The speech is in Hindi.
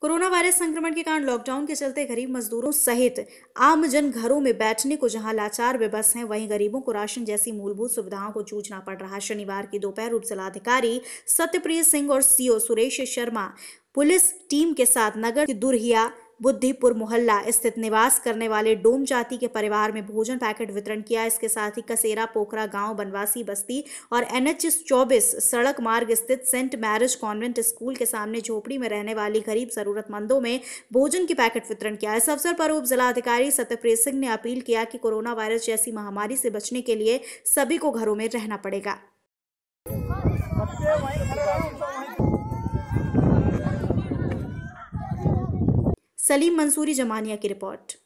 कोरोना वायरस संक्रमण के कारण लॉकडाउन के चलते गरीब मजदूरों सहित आम जन घरों में बैठने को जहां लाचार बेबस हैं वहीं गरीबों को राशन जैसी मूलभूत सुविधाओं को जूझना पड़ रहा शनिवार की दोपहर उप जिलाधिकारी सत्यप्रिय सिंह और CO Suresh Sharma police team के साथ नगर दुरहिया बुद्धिपुर मोहल्ला स्थित निवास करने वाले डोम जाति के परिवार में भोजन पैकेट वितरण किया इसके साथ ही कसेरा पोखरा गांव बनवासी बस्ती और एनएच चौबीस सड़क मार्ग स्थित सेंट मैरिज कॉन्वेंट स्कूल के सामने झोपड़ी में रहने वाली गरीब जरूरतमंदों में भोजन के पैकेट वितरण किया इस अवसर पर उप जिलाधिकारी सत्यप्रीत सिंह ने अपील किया कि कोरोना वायरस जैसी महामारी से बचने के लिए सभी को घरों में रहना पड़ेगा सलीम मंसूरी जमानिया की रिपोर्ट